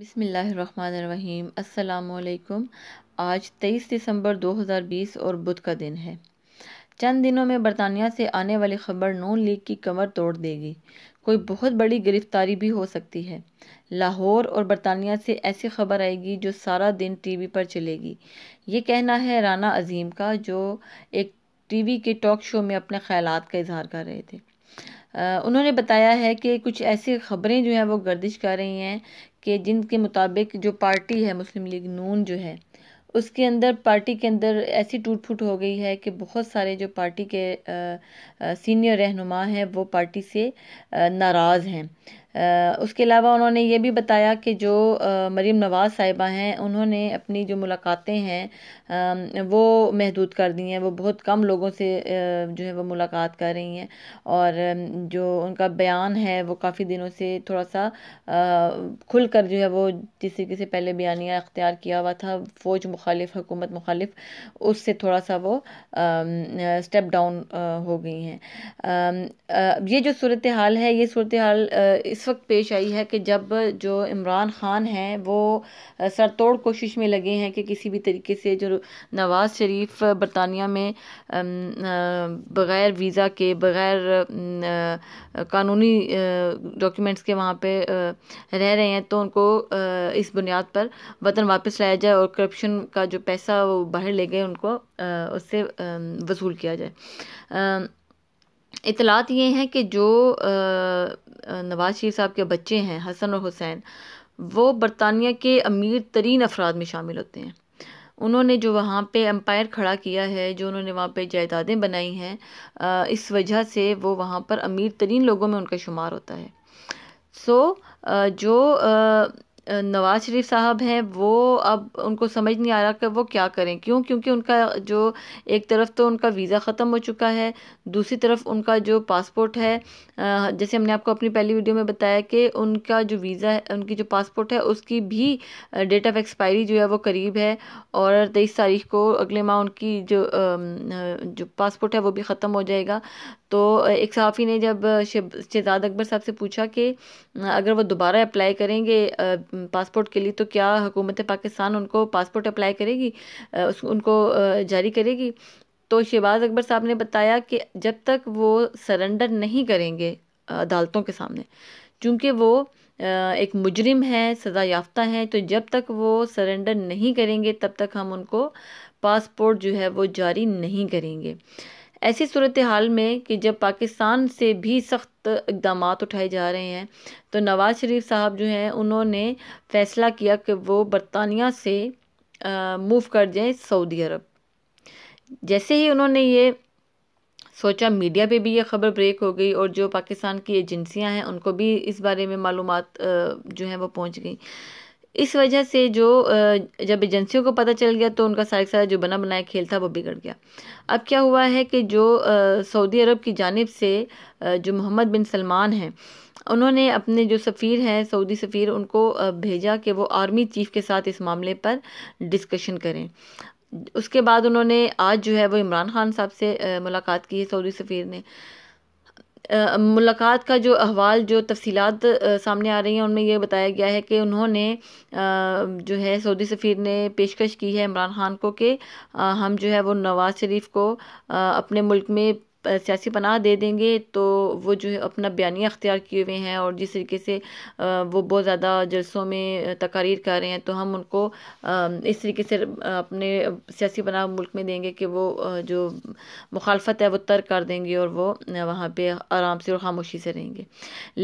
बिसमीम् अल्लाम आज 23 दिसंबर 2020 और बुध का दिन है चंद दिनों में बरतानिया से आने वाली खबर नून लीग की कमर तोड़ देगी कोई बहुत बड़ी गिरफ्तारी भी हो सकती है लाहौर और बरतानिया से ऐसी खबर आएगी जो सारा दिन टीवी पर चलेगी ये कहना है राना अजीम का जो एक टीवी के टॉक शो में अपने ख्याल का इजहार कर रहे थे उन्होंने बताया है कि कुछ ऐसी ख़बरें जो हैं वो गर्दिश कर रही हैं कि जिनके मुताबिक जो पार्टी है मुस्लिम लीग नून जो है उसके अंदर पार्टी के अंदर ऐसी टूट फूट हो गई है कि बहुत सारे जो पार्टी के आ, आ, सीनियर रहनुमा हैं वो पार्टी से नाराज़ हैं उसके अलावा उन्होंने ये भी बताया कि जो मरीम नवाज़ साहिबा हैं उन्होंने अपनी जो मुलाकातें हैं वो महदूद कर दी हैं वो बहुत कम लोगों से जो है वो मुलाकात कर रही हैं और जो उनका बयान है वो काफ़ी दिनों से थोड़ा सा खुल कर जो है वो जिस तरीके से पहले बयानिया अख्तियार किया हुआ था फ़ौज मुखालिफ हुकूमत मुखालिफ उससे थोड़ा सा वो स्टेप डाउन हो गई हैं ये जो सूरत हाल है ये सूरत हाल इस इस वक्त पेश आई है कि जब जो इमरान ख़ान हैं वो सरतोड़ कोशिश में लगे हैं कि किसी भी तरीके से जो नवाज़ शरीफ बरतानिया में बग़ैर वीज़ा के बग़ैर कानूनी डॉक्यूमेंट्स के वहाँ पे रह रहे हैं तो उनको इस बुनियाद पर वतन वापस लाया जाए और करप्शन का जो पैसा वो बाहर ले गए उनको उससे वसूल किया जाए इतलात ये हैं कि जो नवाज़ शरीफ साहब के बच्चे हैं हसन और हुसैन वो बरतानिया के अमीर तरीन अफराद में शामिल होते हैं उन्होंने जो वहाँ पे एम्पायर खड़ा किया है जो उन्होंने वहाँ पे जायदादें बनाई हैं इस वजह से वो वहाँ पर अमीर तरीन लोगों में उनका शुमार होता है सो जो नवाज़ शरीफ साहब हैं वो अब उनको समझ नहीं आ रहा कि वो क्या करें क्यों क्योंकि उनका जो एक तरफ तो उनका वीज़ा ख़त्म हो चुका है दूसरी तरफ उनका जो पासपोर्ट है जैसे हमने आपको अपनी पहली वीडियो में बताया कि उनका जो वीज़ा है उनकी जो पासपोर्ट है उसकी भी डेट ऑफ एक्सपायरी जो है वो करीब है और तेईस तारीख को अगले माह उनकी जो जो पासपोर्ट है वो भी ख़त्म हो जाएगा तो एक सहाफ़ी ने जब शहजाद अकबर साहब से पूछा कि अगर वो दोबारा अप्लाई करेंगे पासपोर्ट के लिए तो क्या हुकूमत पाकिस्तान उनको पासपोर्ट अप्लाई करेगी उनको जारी करेगी तो शहबाज अकबर साहब ने बताया कि जब तक वो सरेंडर नहीं करेंगे अदालतों के सामने चूँकि वो एक मुजरिम है सज़ा याफ्ता हैं तो जब तक वो सरेंडर नहीं करेंगे तब तक हम उनको पासपोर्ट जो है वो जारी नहीं करेंगे ऐसी सूरत हाल में कि जब पाकिस्तान से भी सख्त इकदाम उठाए जा रहे हैं तो नवाज़ शरीफ साहब जो हैं उन्होंने फ़ैसला किया कि वो बरतानिया से मूव कर जाएं सऊदी अरब जैसे ही उन्होंने ये सोचा मीडिया पे भी ये खबर ब्रेक हो गई और जो पाकिस्तान की एजेंसियां हैं उनको भी इस बारे में मालूम जो हैं वो पहुंच गई इस वजह से जो जब एजेंसियों को पता चल गया तो उनका सारा सारा जो बना बनाया खेल था वो बिगड़ गया अब क्या हुआ है कि जो सऊदी अरब की जानब से जो मोहम्मद बिन सलमान हैं उन्होंने अपने जो सफ़ीर हैं सऊदी सफ़ीर उनको भेजा कि वो आर्मी चीफ़ के साथ इस मामले पर डिस्कशन करें उसके बाद उन्होंने आज जो है वो इमरान खान साहब से मुलाकात की है सऊदी सफ़ीर ने मुलाकात का जो अहवाल जो तफसीलात सामने आ रही हैं उनमें यह बताया गया है कि उन्होंने जो है सऊदी सफ़ीर ने पेशकश की है इमरान खान को कि हम जो है वो नवाज़ शरीफ को अपने मुल्क में सियासी पनाह दे देंगे तो वो जो है अपना बयानिया अख्तियार किए हुए हैं और जिस तरीके से वो बहुत ज़्यादा जलसों में तकारीर कर रहे हैं तो हम उनको इस तरीके से अपने सियासी पनाह मुल्क में देंगे कि वो जो मुखालफत है वो तर कर देंगे और वो वहाँ पर आराम से और खामोशी से रहेंगे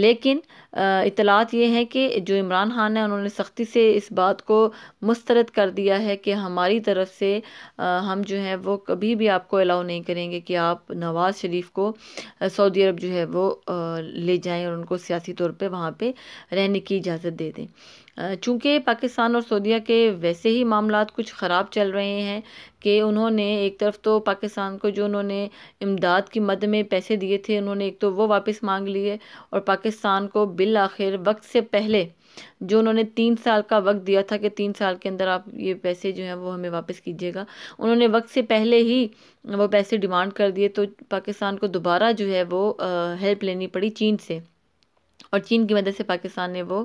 लेकिन इतलात ये है कि जो इमरान खान है उन्होंने सख्ती से इस बात को मुस्तरद कर दिया है कि हमारी तरफ से हम जो है वो कभी भी आपको अलाउ नहीं करेंगे कि आप नवाज नवाज़ शरीफ को सऊदी अरब जो है वो ले जाएं और उनको सियासी तौर पे वहाँ पे रहने की इजाज़त दे दें चूँकि पाकिस्तान और सऊदीया के वैसे ही मामला कुछ ख़राब चल रहे हैं कि उन्होंने एक तरफ तो पाकिस्तान को जो उन्होंने इमदाद की मद में पैसे दिए थे उन्होंने एक तो वो वापस मांग लिए और पाकिस्तान को बिल आखिर वक्त से पहले जो उन्होंने तीन साल का वक्त दिया था कि तीन साल के अंदर आप ये पैसे जो हैं वो हमें वापस कीजिएगा उन्होंने वक्त से पहले ही वो पैसे डिमांड कर दिए तो पाकिस्तान को दोबारा जो है वो हेल्प लेनी पड़ी चीन से और चीन की मदद से पाकिस्तान ने वो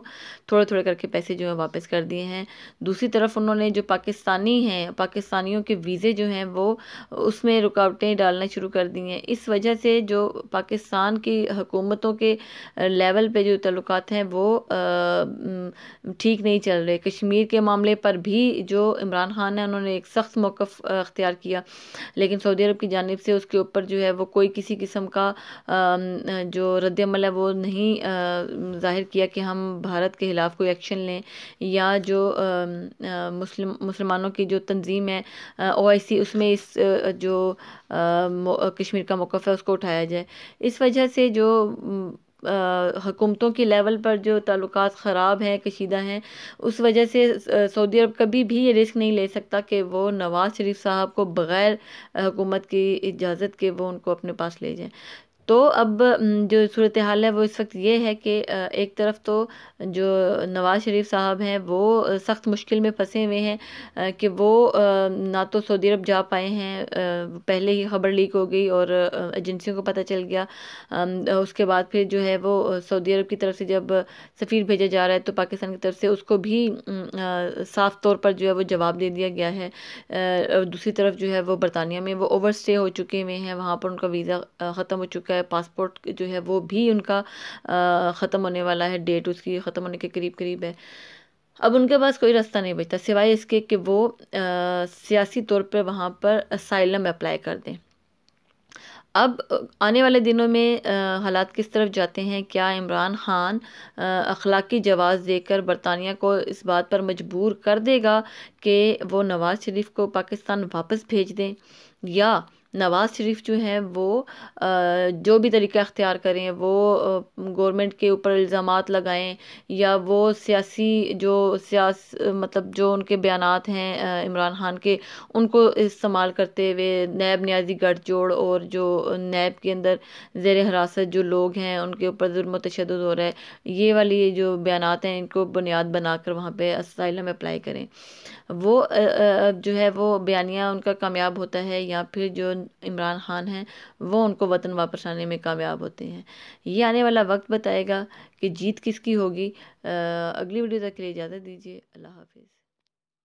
थोड़े थोड़े करके पैसे जो हैं वापस कर दिए हैं दूसरी तरफ उन्होंने जो पाकिस्तानी हैं पाकिस्तानियों के वीज़े जो हैं वो उसमें रुकावटें डालना शुरू कर दी हैं इस वजह से जो पाकिस्तान की हुकूमतों के लेवल पे जो तल्लुक हैं वो ठीक नहीं चल रहे कश्मीर के मामले पर भी जो इमरान खान है उन्होंने एक सख्त मौक़ अख्तियार किया लेकिन सऊदी अरब की जानब से उसके ऊपर जो है वो कोई किसी किस्म का जो रद्दमल है वो नहीं ज़ाहिर किया कि हम भारत के ख़िलाफ़ कोई एक्शन लें या जो मुस्लिम मुसलमानों की जो तंजीम है ओ आई सी उसमें इस जो कश्मीर का मौक़ है उसको उठाया जाए इस वजह से जो हुकूमतों के लेवल पर जो ताल्लुक ख़राब हैं कशीदा हैं उस वजह से सऊदी अरब कभी भी ये रिस्क नहीं ले सकता कि वो नवाज़ शरीफ साहब को बग़ैर हुकूमत की इजाज़त के वो उनको अपने पास ले जाएँ तो अब जो सूरत हाल है वो इस वक्त ये है कि एक तरफ तो जो नवाज़ शरीफ साहब हैं वो सख्त मुश्किल में फंसे हुए हैं कि वो ना तो सऊदी अरब जा पाए हैं पहले ही खबर लीक हो गई और एजेंसियों को पता चल गया उसके बाद फिर जो है वो सऊदी अरब की तरफ से जब सफ़ीर भेजा जा रहा है तो पाकिस्तान की तरफ से उसको भी साफ तौर पर जो है वो जवाब दे दिया गया है दूसरी तरफ जो है वो बरतानिया में वो ओवर स्टे हो चुके हुए हैं वहाँ पर उनका वीज़ा ख़त्म हो चुका है है पासपोर्ट जो है वो भी उनका ख़त्म होने वाला है डेट उसकी ख़त्म होने के करीब करीब है अब उनके पास कोई रास्ता नहीं बचता सिवाय इसके कि वो सियासी तौर पर वहाँ पर साइलम अप्लाई कर दें अब आने वाले दिनों में हालात किस तरफ जाते हैं क्या इमरान ख़ान अखलाकी जवाब देकर बरतानिया को इस बात पर मजबूर कर देगा कि वो नवाज़ शरीफ को पाकिस्तान वापस भेज दें या नवाज़ शरीफ जो हैं वो जो भी तरीका अख्तियार करें वो गवर्नमेंट के ऊपर इल्ज़ाम लगाएं या वो सियासी जो सियास मतलब जो उनके बयान हैं इमरान खान के उनको इस्तेमाल करते हुए नैब न्याजी गठजोड़ और जो नैब के अंदर जेर हरासत जो लोग हैं उनके ऊपर जुर्म तशद हो रहा है ये वाली जो बयान हैं इनको बुनियाद बनाकर वहाँ पर असाइलम अप्लाई करें वो जो है वो बयानियाँ उनका कामयाब होता है या फिर जो इमरान खान हैं वो उनको वतन वापस आने में कामयाब होते हैं ये आने वाला वक्त बताएगा कि जीत किसकी होगी अगली वीडियो तक के लिए इजाज़त दीजिए अल्लाह हाफिज़